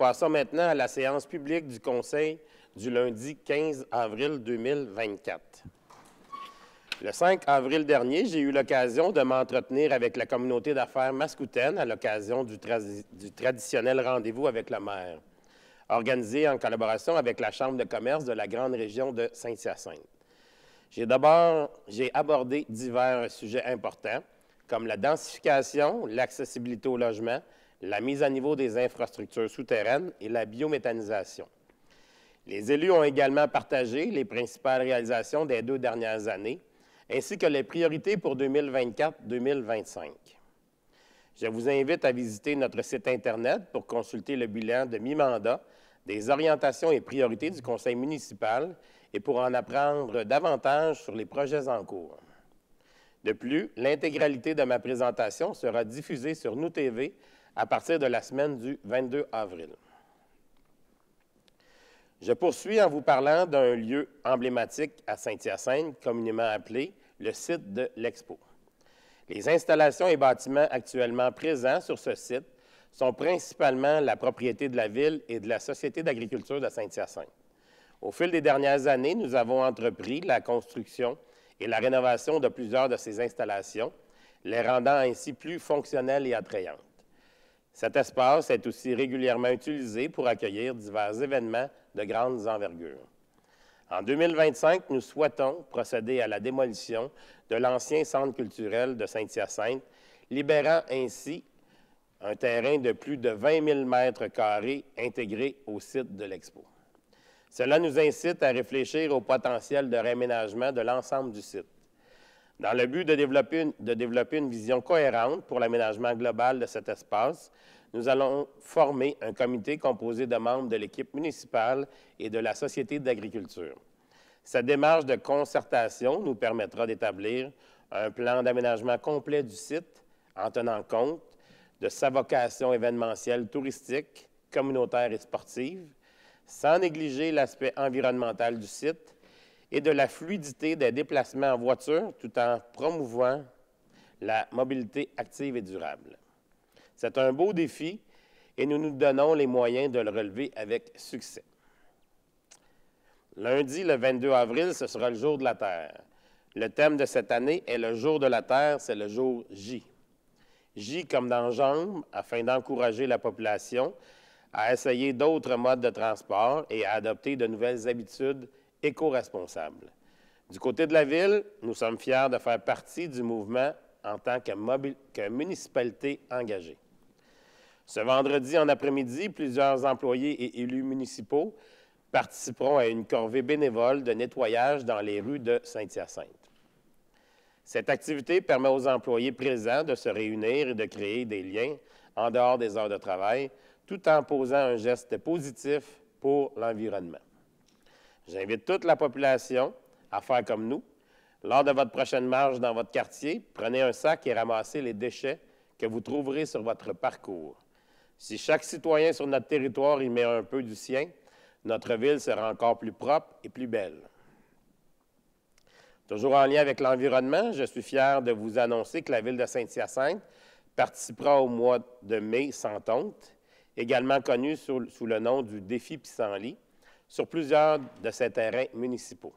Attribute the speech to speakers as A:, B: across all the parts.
A: Passons maintenant à la séance publique du Conseil du lundi 15 avril 2024. Le 5 avril dernier, j'ai eu l'occasion de m'entretenir avec la communauté d'affaires mascoutaine à l'occasion du, traditionnel rendez-vous avec la maire, organisé en collaboration avec la Chambre de commerce de la grande région de Saint-Hyacinthe. J'ai d'abord abordé divers sujets importants, comme la densification, l'accessibilité au logement, la mise à niveau des infrastructures souterraines et la biométhanisation. Les élus ont également partagé les principales réalisations des deux dernières années, ainsi que les priorités pour 2024-2025. Je vous invite à visiter notre site Internet pour consulter le bilan de mi-mandat des orientations et priorités du conseil municipal et pour en apprendre davantage sur les projets en cours. De plus, l'intégralité de ma présentation sera diffusée sur Nous TV à partir de la semaine du 22 avril. Je poursuis en vous parlant d'un lieu emblématique à Saint-Hyacinthe, communément appelé le site de l'Expo. Les installations et bâtiments actuellement présents sur ce site sont principalement la propriété de la Ville et de la Société d'agriculture de Saint-Hyacinthe. Au fil des dernières années, nous avons entrepris la construction et la rénovation de plusieurs de ces installations, les rendant ainsi plus fonctionnelles et attrayantes. Cet espace est aussi régulièrement utilisé pour accueillir divers événements de grandes envergures. En 2025, nous souhaitons procéder à la démolition de l'ancien centre culturel de Saint-Hyacinthe, libérant ainsi un terrain de plus de 20 000 m carrés intégré au site de l'expo. Cela nous incite à réfléchir au potentiel de réaménagement de l'ensemble du site. Dans le but de développer une, vision cohérente pour l'aménagement global de cet espace, nous allons former un comité composé de membres de l'équipe municipale et de la Société d'agriculture. Cette démarche de concertation nous permettra d'établir un plan d'aménagement complet du site en tenant compte de sa vocation événementielle touristique, communautaire et sportive, sans négliger l'aspect environnemental du site et de la fluidité des déplacements en voiture tout en promouvant la mobilité active et durable. C'est un beau défi et nous nous donnons les moyens de le relever avec succès. Lundi, le 22 avril, ce sera le jour de la Terre. Le thème de cette année est le jour de la Terre, c'est le jour J. J comme dans Jambes, afin d'encourager la population à essayer d'autres modes de transport et à adopter de nouvelles habitudes éco-responsable. Du côté de la Ville, nous sommes fiers de faire partie du mouvement en tant que, que municipalité engagée. Ce vendredi en après-midi, plusieurs employés et élus municipaux participeront à une corvée bénévole de nettoyage dans les rues de Saint-Hyacinthe. Cette activité permet aux employés présents de se réunir et de créer des liens en dehors des heures de travail, tout en posant un geste positif pour l'environnement. J'invite toute la population à faire comme nous. Lors de votre prochaine marche dans votre quartier, prenez un sac et ramassez les déchets que vous trouverez sur votre parcours. Si chaque citoyen sur notre territoire y met un peu du sien, notre ville sera encore plus propre et plus belle. Toujours en lien avec l'environnement, je suis fier de vous annoncer que la ville de Saint-Hyacinthe participera au mois de mai sans tonte, également connu sous le nom du défi Pissenlit sur plusieurs de ces terrains municipaux.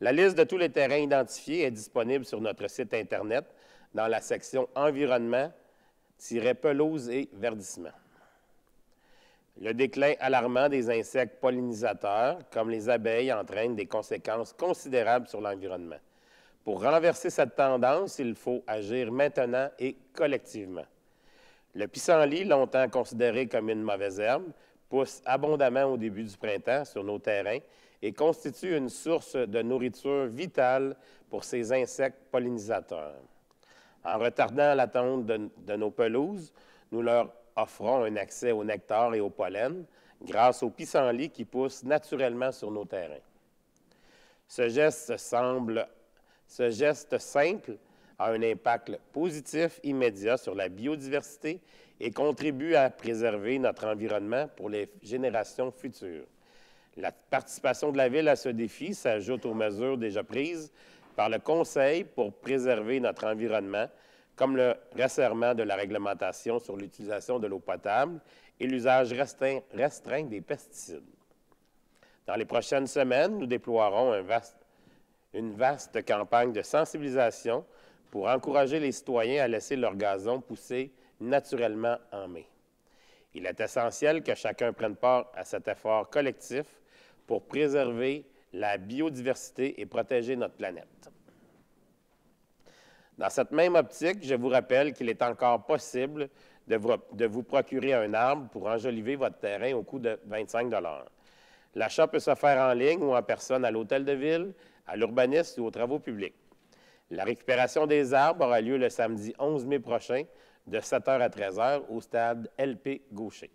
A: La liste de tous les terrains identifiés est disponible sur notre site Internet dans la section Environnement-pelouse et verdissement. Le déclin alarmant des insectes pollinisateurs, comme les abeilles, entraîne des conséquences considérables sur l'environnement. Pour renverser cette tendance, il faut agir maintenant et collectivement. Le pissenlit, longtemps considéré comme une mauvaise herbe, poussent abondamment au début du printemps sur nos terrains et constituent une source de nourriture vitale pour ces insectes pollinisateurs. En retardant l'attente de, de nos pelouses, nous leur offrons un accès au nectar et au pollen grâce aux pissenlits qui poussent naturellement sur nos terrains. Ce geste semble, ce geste simple a un impact positif immédiat sur la biodiversité et contribue à préserver notre environnement pour les générations futures. La participation de la Ville à ce défi s'ajoute aux mesures déjà prises par le Conseil pour préserver notre environnement, comme le resserrement de la réglementation sur l'utilisation de l'eau potable et l'usage restreint, des pesticides. Dans les prochaines semaines, nous déploierons une vaste campagne de sensibilisation pour encourager les citoyens à laisser leur gazon pousser naturellement en mai. Il est essentiel que chacun prenne part à cet effort collectif pour préserver la biodiversité et protéger notre planète. Dans cette même optique, je vous rappelle qu'il est encore possible de vous, procurer un arbre pour enjoliver votre terrain au coût de 25 L'achat peut se faire en ligne ou en personne à l'hôtel de ville, à l'urbaniste ou aux travaux publics. La récupération des arbres aura lieu le samedi 11 mai prochain de 7h à 13h au stade LP Gaucher.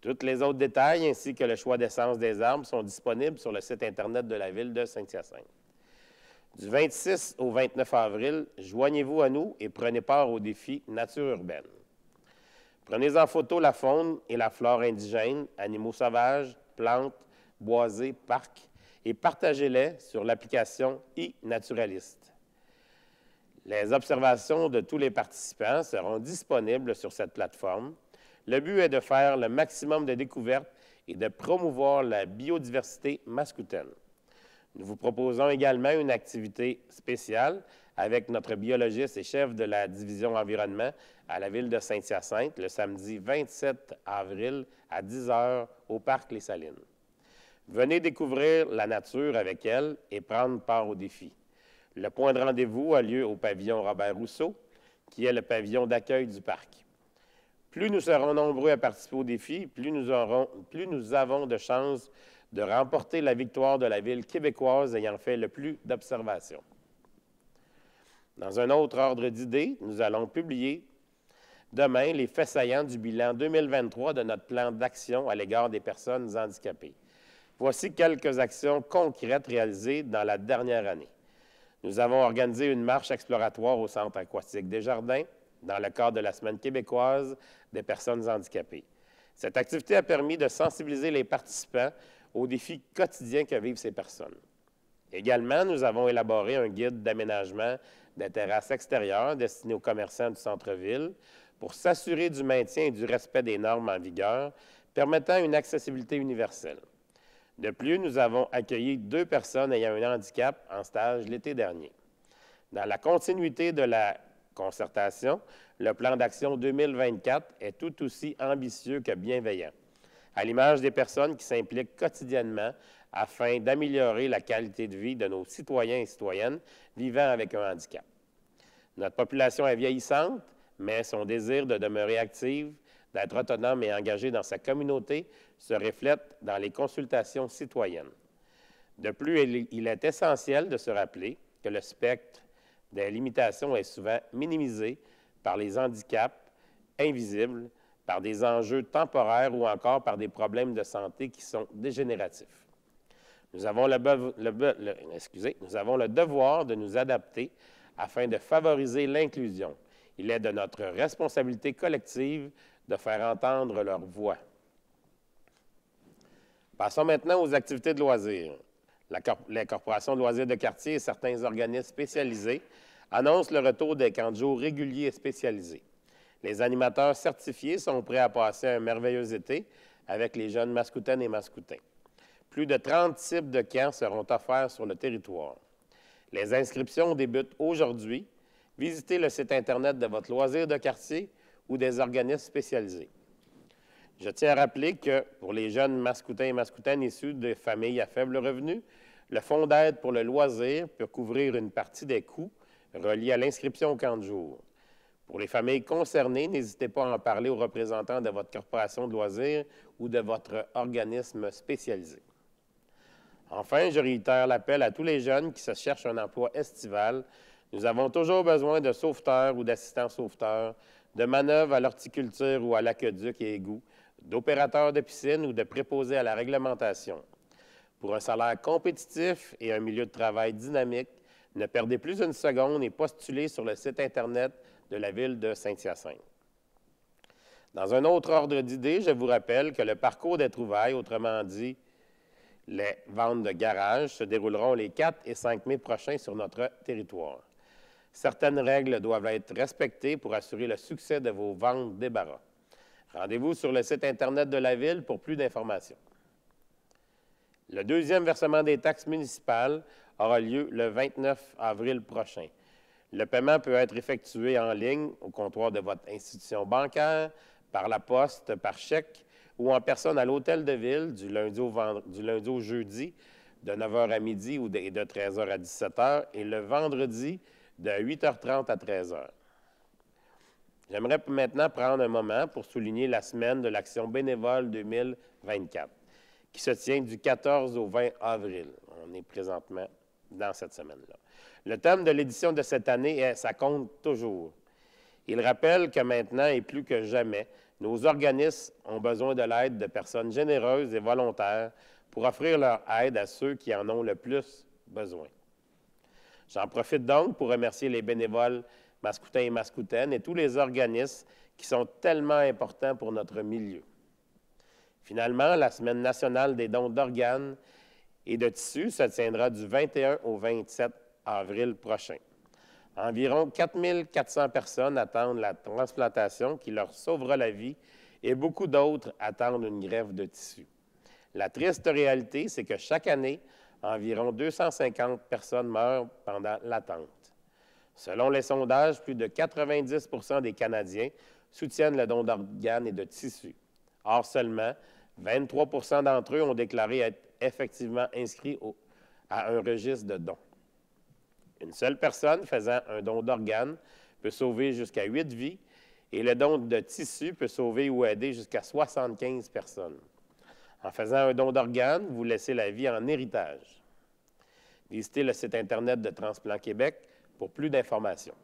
A: Toutes les autres détails ainsi que le choix d'essence des armes sont disponibles sur le site Internet de la ville de Saint-Hyacinthe. Du 26 au 29 avril, joignez-vous à nous et prenez part au défi Nature urbaine. Prenez en photo la faune et la flore indigène, animaux sauvages, plantes, boisés, parcs, et partagez-les sur l'application e-naturaliste. Les observations de tous les participants seront disponibles sur cette plateforme. Le but est de faire le maximum de découvertes et de promouvoir la biodiversité mascoutaine. Nous vous proposons également une activité spéciale avec notre biologiste et chef de la division environnement à la ville de Saint-Hyacinthe le samedi 27 avril à 10 h au parc Les Salines. Venez découvrir la nature avec elle et prendre part au défi. Le point de rendez-vous a lieu au pavillon Robert Rousseau, qui est le pavillon d'accueil du parc. Plus nous serons nombreux à participer au défi, plus nous, aurons, avons de chances de remporter la victoire de la ville québécoise ayant fait le plus d'observations. Dans un autre ordre d'idées, nous allons publier demain les faits saillants du bilan 2023 de notre plan d'action à l'égard des personnes handicapées. Voici quelques actions concrètes réalisées dans la dernière année. Nous avons organisé une marche exploratoire au Centre aquatique des Jardins dans le cadre de la Semaine québécoise des personnes handicapées. Cette activité a permis de sensibiliser les participants aux défis quotidiens que vivent ces personnes. Également, nous avons élaboré un guide d'aménagement des terrasses extérieures destiné aux commerçants du centre-ville pour s'assurer du maintien et du respect des normes en vigueur, permettant une accessibilité universelle. De plus, nous avons accueilli deux personnes ayant un handicap en stage l'été dernier. Dans la continuité de la concertation, le plan d'action 2024 est tout aussi ambitieux que bienveillant, à l'image des personnes qui s'impliquent quotidiennement afin d'améliorer la qualité de vie de nos citoyens et citoyennes vivant avec un handicap. Notre population est vieillissante, mais son désir de demeurer active, d'être autonome et engagé dans sa communauté se reflète dans les consultations citoyennes. De plus, il est essentiel de se rappeler que le spectre des limitations est souvent minimisé par les handicaps invisibles, par des enjeux temporaires ou encore par des problèmes de santé qui sont dégénératifs. Nous avons le, nous avons le devoir de nous adapter afin de favoriser l'inclusion. Il est de notre responsabilité collective de faire entendre leur voix. Passons maintenant aux activités de loisirs. La, de loisirs de quartier et certains organismes spécialisés annoncent le retour des camps de jour réguliers et spécialisés. Les animateurs certifiés sont prêts à passer un merveilleux été avec les jeunes mascoutaines et mascoutins. Plus de 30 types de camps seront offerts sur le territoire. Les inscriptions débutent aujourd'hui. Visitez le site Internet de votre loisir de quartier ou des organismes spécialisés. Je tiens à rappeler que pour les jeunes mascoutins et mascoutaines issus de familles à faible revenu, le fonds d'aide pour le loisir peut couvrir une partie des coûts reliés à l'inscription au camp de jour. Pour les familles concernées, n'hésitez pas à en parler aux représentants de votre corporation de loisirs ou de votre organisme spécialisé. Enfin, je réitère l'appel à tous les jeunes qui se cherchent un emploi estival. Nous avons toujours besoin de sauveteurs ou d'assistants sauveteurs, de manœuvres à l'horticulture ou à l'aqueduc et égouts, d'opérateurs de piscine ou de préposés à la réglementation. Pour un salaire compétitif et un milieu de travail dynamique, ne perdez plus une seconde et postulez sur le site Internet de la ville de Saint-Hyacinthe. Dans un autre ordre d'idées, je vous rappelle que le parcours des trouvailles, autrement dit les ventes de garage, se dérouleront les 4 et 5 mai prochains sur notre territoire. Certaines règles doivent être respectées pour assurer le succès de vos ventes débarras. Rendez-vous sur le site Internet de la Ville pour plus d'informations. Le deuxième versement des taxes municipales aura lieu le 29 avril prochain. Le paiement peut être effectué en ligne au comptoir de votre institution bancaire, par la poste, par chèque ou en personne à l'hôtel de ville du lundi au, jeudi de 9h à midi ou de, de 13h à 17h et le vendredi de 8h30 à 13h. J'aimerais maintenant prendre un moment pour souligner la semaine de l'Action bénévole 2024, qui se tient du 14 au 20 avril. On est présentement dans cette semaine-là. Le thème de l'édition de cette année est Ça compte toujours. Il rappelle que maintenant et plus que jamais, nos organismes ont besoin de l'aide de personnes généreuses et volontaires pour offrir leur aide à ceux qui en ont le plus besoin. J'en profite donc pour remercier les bénévoles Mascoutins et Mascoutaines, et tous les organismes qui sont tellement importants pour notre milieu. Finalement, la Semaine nationale des dons d'organes et de tissus se tiendra du 21 au 27 avril prochain. Environ 4 400 personnes attendent la transplantation qui leur sauvera la vie et beaucoup d'autres attendent une grève de tissu. La triste réalité, c'est que chaque année, environ 250 personnes meurent pendant l'attente. Selon les sondages, plus de 90 des Canadiens soutiennent le don d'organes et de tissus. Or, seulement 23 d'entre eux ont déclaré être effectivement inscrits à un registre de dons. Une seule personne faisant un don d'organes peut sauver jusqu'à 8 vies et le don de tissus peut sauver ou aider jusqu'à 75 personnes. En faisant un don d'organes, vous laissez la vie en héritage. Visitez le site Internet de Transplant Québec pour plus d'informations.